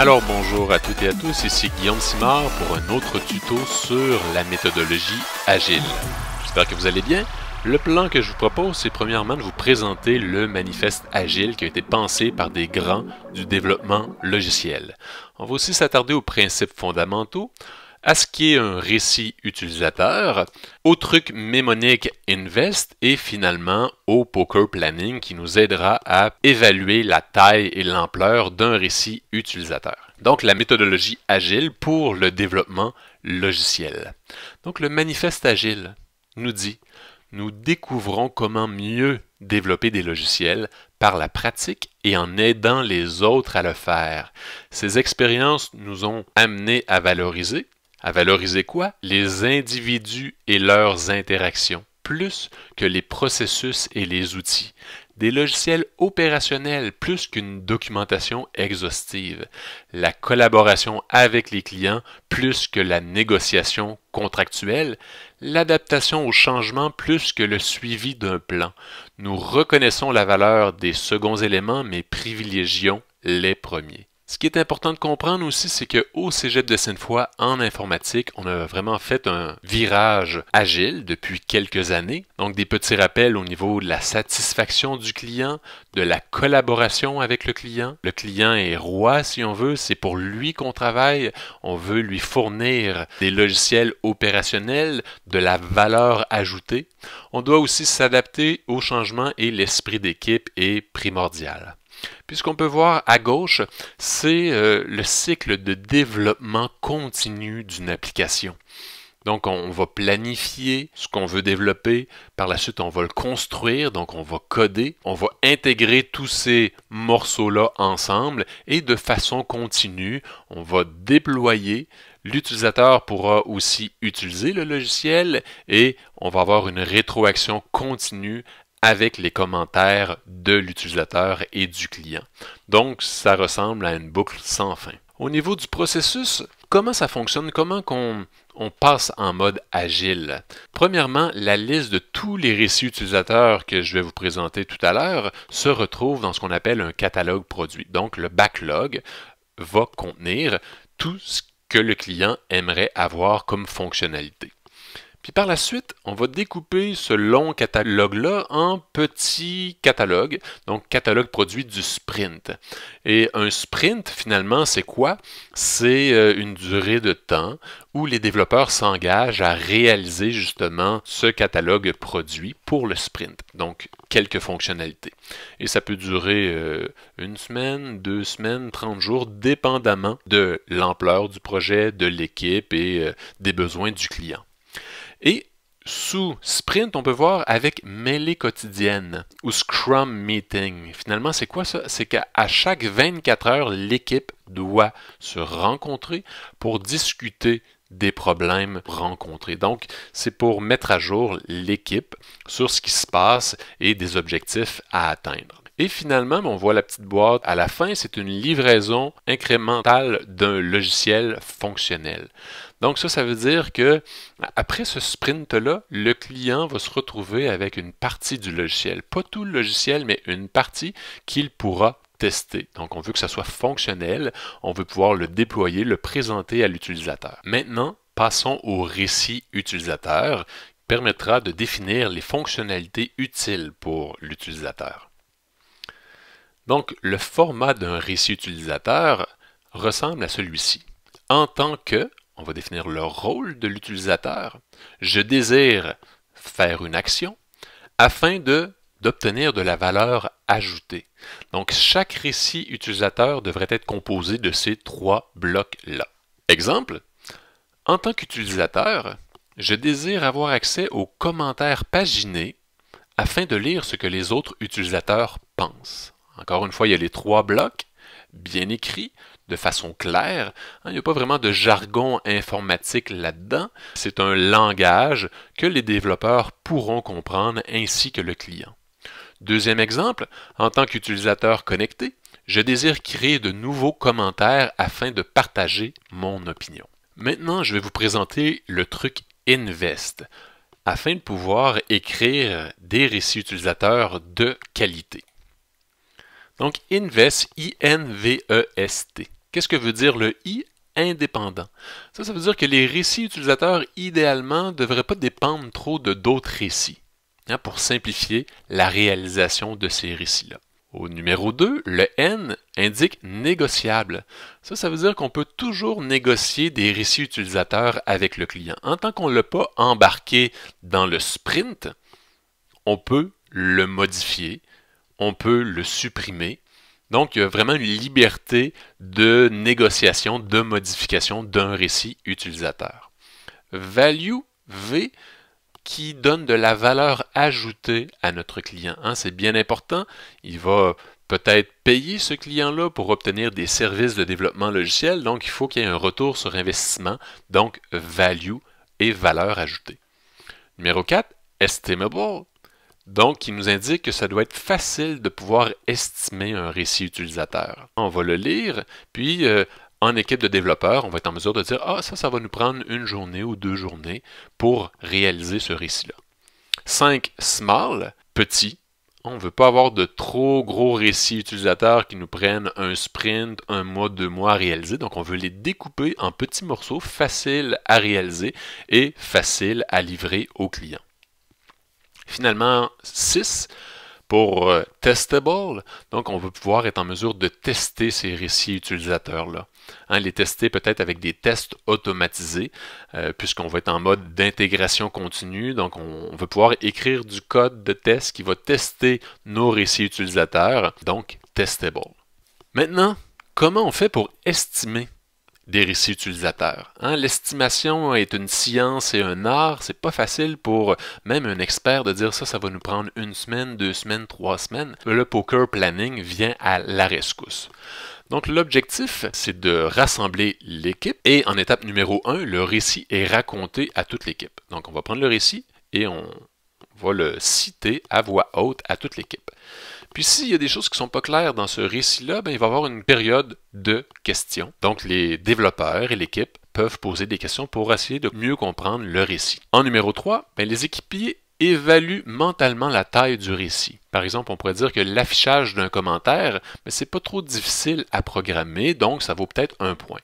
Alors bonjour à toutes et à tous, ici Guillaume Simard pour un autre tuto sur la méthodologie Agile. J'espère que vous allez bien. Le plan que je vous propose, c'est premièrement de vous présenter le manifeste Agile qui a été pensé par des grands du développement logiciel. On va aussi s'attarder aux principes fondamentaux, à ce qui est un récit utilisateur, au truc mémonique Invest et finalement au Poker Planning qui nous aidera à évaluer la taille et l'ampleur d'un récit utilisateur. Donc la méthodologie agile pour le développement logiciel. Donc le manifeste agile nous dit nous découvrons comment mieux développer des logiciels par la pratique et en aidant les autres à le faire. Ces expériences nous ont amené à valoriser à valoriser quoi? Les individus et leurs interactions, plus que les processus et les outils. Des logiciels opérationnels plus qu'une documentation exhaustive. La collaboration avec les clients plus que la négociation contractuelle. L'adaptation au changement plus que le suivi d'un plan. Nous reconnaissons la valeur des seconds éléments mais privilégions les premiers. Ce qui est important de comprendre aussi, c'est qu'au Cégep de Sainte-Foy, en informatique, on a vraiment fait un virage agile depuis quelques années. Donc des petits rappels au niveau de la satisfaction du client, de la collaboration avec le client. Le client est roi, si on veut, c'est pour lui qu'on travaille. On veut lui fournir des logiciels opérationnels, de la valeur ajoutée. On doit aussi s'adapter aux changements et l'esprit d'équipe est primordial. Puis ce qu'on peut voir à gauche, c'est euh, le cycle de développement continu d'une application. Donc, on va planifier ce qu'on veut développer. Par la suite, on va le construire. Donc, on va coder. On va intégrer tous ces morceaux-là ensemble. Et de façon continue, on va déployer. L'utilisateur pourra aussi utiliser le logiciel et on va avoir une rétroaction continue avec les commentaires de l'utilisateur et du client. Donc, ça ressemble à une boucle sans fin. Au niveau du processus, comment ça fonctionne? Comment qu'on on passe en mode agile. Premièrement, la liste de tous les récits utilisateurs que je vais vous présenter tout à l'heure se retrouve dans ce qu'on appelle un catalogue produit. Donc le backlog va contenir tout ce que le client aimerait avoir comme fonctionnalité. Puis par la suite, on va découper ce long catalogue-là en petits catalogues, donc catalogue produit du sprint. Et un sprint, finalement, c'est quoi? C'est euh, une durée de temps où les développeurs s'engagent à réaliser justement ce catalogue produit pour le sprint, donc quelques fonctionnalités. Et ça peut durer euh, une semaine, deux semaines, 30 jours, dépendamment de l'ampleur du projet, de l'équipe et euh, des besoins du client. Et sous Sprint, on peut voir avec mêlée quotidienne ou Scrum Meeting. Finalement, c'est quoi ça? C'est qu'à chaque 24 heures, l'équipe doit se rencontrer pour discuter des problèmes rencontrés. Donc, c'est pour mettre à jour l'équipe sur ce qui se passe et des objectifs à atteindre. Et finalement, ben, on voit la petite boîte à la fin, c'est une livraison incrémentale d'un logiciel fonctionnel. Donc ça, ça veut dire que ben, après ce sprint-là, le client va se retrouver avec une partie du logiciel. Pas tout le logiciel, mais une partie qu'il pourra tester. Donc on veut que ça soit fonctionnel, on veut pouvoir le déployer, le présenter à l'utilisateur. Maintenant, passons au récit utilisateur qui permettra de définir les fonctionnalités utiles pour l'utilisateur. Donc, le format d'un récit utilisateur ressemble à celui-ci. En tant que, on va définir le rôle de l'utilisateur, je désire faire une action afin de d'obtenir de la valeur ajoutée. Donc, chaque récit utilisateur devrait être composé de ces trois blocs-là. Exemple, en tant qu'utilisateur, je désire avoir accès aux commentaires paginés afin de lire ce que les autres utilisateurs pensent. Encore une fois, il y a les trois blocs, bien écrits, de façon claire. Hein. il n'y a pas vraiment de jargon informatique là-dedans. C'est un langage que les développeurs pourront comprendre ainsi que le client. Deuxième exemple, en tant qu'utilisateur connecté, je désire créer de nouveaux commentaires afin de partager mon opinion. Maintenant, je vais vous présenter le truc Invest afin de pouvoir écrire des récits utilisateurs de qualité. Donc, invest, I-N-V-E-S-T. Qu'est-ce que veut dire le I indépendant? Ça, ça veut dire que les récits utilisateurs, idéalement, ne devraient pas dépendre trop de d'autres récits hein, pour simplifier la réalisation de ces récits-là. Au numéro 2, le N indique négociable. Ça, ça veut dire qu'on peut toujours négocier des récits utilisateurs avec le client. En tant qu'on ne l'a pas embarqué dans le sprint, on peut le modifier, on peut le supprimer. Donc, il y a vraiment une liberté de négociation, de modification d'un récit utilisateur. Value V qui donne de la valeur ajoutée à notre client. Hein, c'est bien important. Il va peut-être payer ce client-là pour obtenir des services de développement logiciel. Donc, il faut qu'il y ait un retour sur investissement. Donc, value et valeur ajoutée. Numéro 4, estimable donc, il nous indique que ça doit être facile de pouvoir estimer un récit utilisateur. On va le lire, puis euh, en équipe de développeurs, on va être en mesure de dire Ah, ça, ça va nous prendre une journée ou deux journées pour réaliser ce récit-là. 5. Small, petit. On ne veut pas avoir de trop gros récits utilisateurs qui nous prennent un sprint, un mois, deux mois à réaliser. Donc, on veut les découper en petits morceaux faciles à réaliser et faciles à livrer aux clients finalement 6 pour euh, testable. Donc, on va pouvoir être en mesure de tester ces récits utilisateurs-là. Hein, les tester peut-être avec des tests automatisés, euh, puisqu'on va être en mode d'intégration continue. Donc, on, on, va pouvoir écrire du code de test qui va tester nos récits utilisateurs. Donc, testable. Maintenant, comment on fait pour estimer des récits utilisateurs. Hein, l'estimation est une science et un art, c'est pas facile pour même un expert de dire ça, ça va nous prendre une semaine, deux semaines, trois semaines. Le poker planning vient à la rescousse. Donc l'objectif, c'est de rassembler l'équipe et en étape numéro 1, le récit est raconté à toute l'équipe. Donc on va prendre le récit et on, va le citer à voix haute à toute l'équipe. Puis s'il y a des choses qui ne sont pas claires dans ce récit-là, ben, il va y avoir une période de questions. Donc les développeurs et l'équipe peuvent poser des questions pour essayer de mieux comprendre le récit. En numéro 3, ben, les équipiers évaluent mentalement la taille du récit. Par exemple, on pourrait dire que l'affichage d'un commentaire, ce ben, c'est pas trop difficile à programmer, donc ça vaut peut-être un point.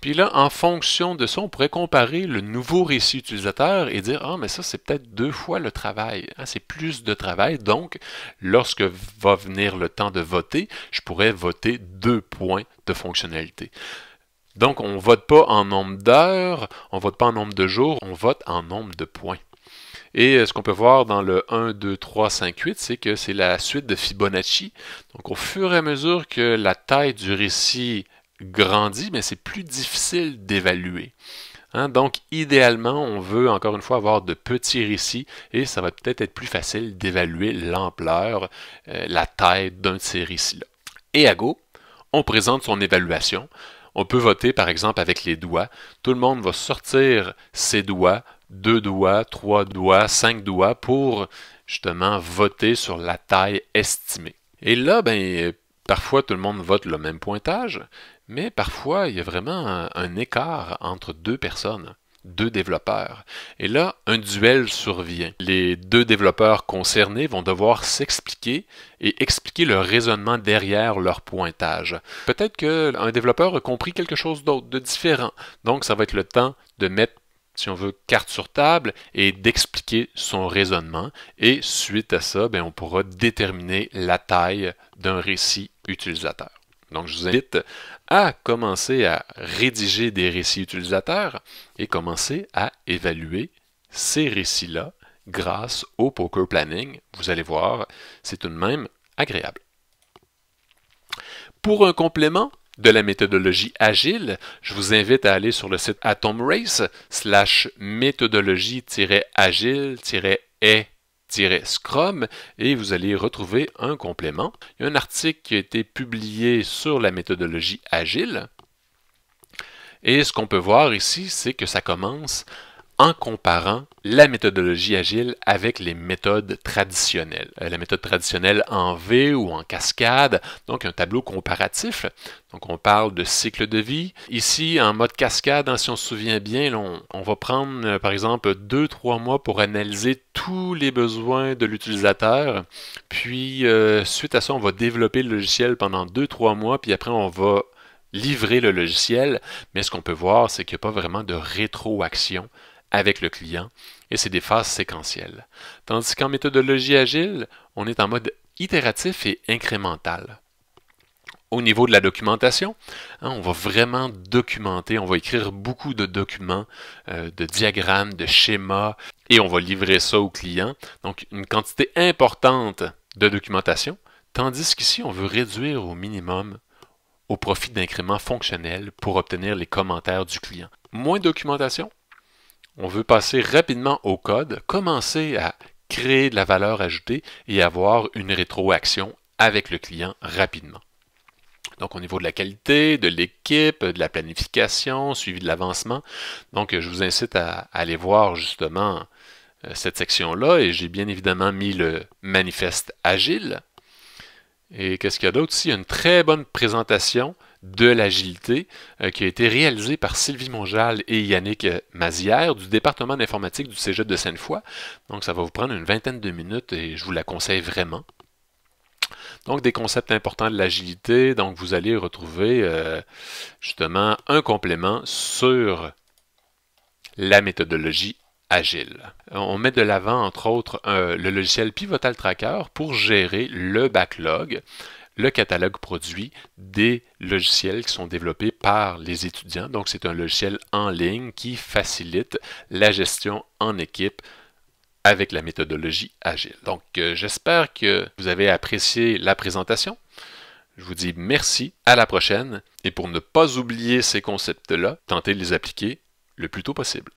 Puis là, en fonction de ça, on pourrait comparer le nouveau récit utilisateur et dire, ah, mais ça, c'est peut-être deux fois le travail. Hein, c'est plus de travail. Donc, lorsque va venir le temps de voter, je pourrais voter deux points de fonctionnalité. Donc, on ne vote pas en nombre d'heures, on ne vote pas en nombre de jours, on vote en nombre de points. Et euh, ce qu'on peut voir dans le 1, 2, 3, 5, 8, c'est que c'est la suite de Fibonacci. Donc, au fur et à mesure que la taille du récit grandit, mais c'est plus difficile d'évaluer. Hein, donc, idéalement, on veut encore une fois avoir de petits récits et ça va peut-être être plus facile d'évaluer l'ampleur, euh, la taille d'un de ces récits-là. Et à gauche on présente son évaluation. On peut voter par exemple avec les doigts. Tout le monde va sortir ses doigts, deux doigts, trois doigts, cinq doigts pour justement voter sur la taille estimée. Et là, ben, parfois tout le monde vote le même pointage, mais parfois, il y a vraiment un, écart entre deux personnes deux développeurs. Et là, un duel survient. Les deux développeurs concernés vont devoir s'expliquer et expliquer le raisonnement derrière leur pointage. Peut-être qu'un développeur a compris quelque chose d'autre, de différent. Donc, ça va être le temps de mettre si on veut, carte sur table et d'expliquer son raisonnement. Et suite à ça, ben, on pourra déterminer la taille d'un récit utilisateur. Donc, je vous invite à commencer à rédiger des récits utilisateurs et commencer à évaluer ces récits-là grâce au poker planning. Vous allez voir, c'est tout de même agréable. Pour un complément de la méthodologie agile, je vous invite à aller sur le site atomrace slash méthodologie-agile-et scrum et vous allez retrouver un complément. Il y a un article qui a été publié sur la méthodologie agile. Et ce qu'on peut voir ici, c'est que ça commence en comparant la méthodologie agile avec les méthodes traditionnelles. Euh, la méthode traditionnelle en V ou en cascade, donc un tableau comparatif. Donc on parle de cycle de vie. Ici, en mode cascade, hein, si on se souvient bien, on, va prendre euh, par exemple 2-3 mois pour analyser tous les besoins de l'utilisateur. Puis euh, suite à ça, on va développer le logiciel pendant 2-3 mois, puis après on va livrer le logiciel, mais ce qu'on peut voir, c'est qu'il n'y a pas vraiment de rétroaction avec le client, et c'est des phases séquentielles. Tandis qu'en méthodologie agile, on est en mode itératif et incrémental. Au niveau de la documentation, hein, on va vraiment documenter, on va écrire beaucoup de documents, euh, de diagrammes, de schémas, et on va livrer ça au client. Donc une quantité importante de documentation, tandis qu'ici on veut réduire au minimum au profit d'incréments fonctionnels pour obtenir les commentaires du client. Moins de documentation, on veut passer rapidement au code, commencer à créer de la valeur ajoutée et avoir une rétroaction avec le client rapidement. Donc au niveau de la qualité, de l'équipe, de la planification, suivi de l'avancement. Donc je vous incite à, aller voir justement euh, cette section-là et j'ai bien évidemment mis le manifeste agile et qu'est-ce qu'il y a d'autre ici? une très bonne présentation de l'agilité euh, qui a été réalisée par Sylvie Monjal et Yannick euh, Mazière du département d'informatique du Cégep de Sainte-Foy. Donc ça va vous prendre une vingtaine de minutes et je vous la conseille vraiment. Donc, des concepts importants de l'agilité. Donc, vous allez retrouver euh, justement un complément sur la méthodologie agile. On met de l'avant, entre autres, le logiciel Pivotal Tracker pour gérer le backlog, le catalogue produit des logiciels qui sont développés par les étudiants. Donc, c'est un logiciel en ligne qui facilite la gestion en équipe avec la méthodologie agile. Donc, euh, j'espère que vous avez apprécié la présentation. Je vous dis merci, à la prochaine, et pour ne pas oublier ces concepts-là, tentez de les appliquer le plus tôt possible.